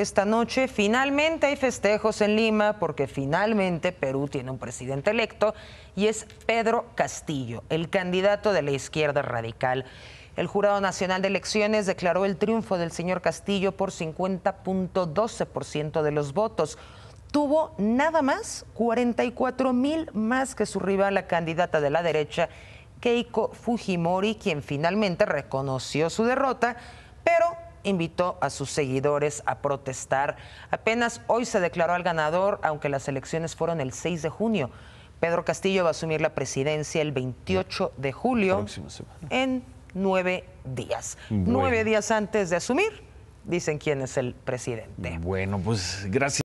esta noche finalmente hay festejos en Lima porque finalmente Perú tiene un presidente electo y es Pedro Castillo, el candidato de la izquierda radical. El Jurado Nacional de Elecciones declaró el triunfo del señor Castillo por 50.12% de los votos. Tuvo nada más 44 mil más que su rival, la candidata de la derecha, Keiko Fujimori, quien finalmente reconoció su derrota, pero invitó a sus seguidores a protestar. Apenas hoy se declaró al ganador, aunque las elecciones fueron el 6 de junio. Pedro Castillo va a asumir la presidencia el 28 de julio en nueve días. Nueve días antes de asumir, dicen quién es el presidente. Bueno, pues gracias.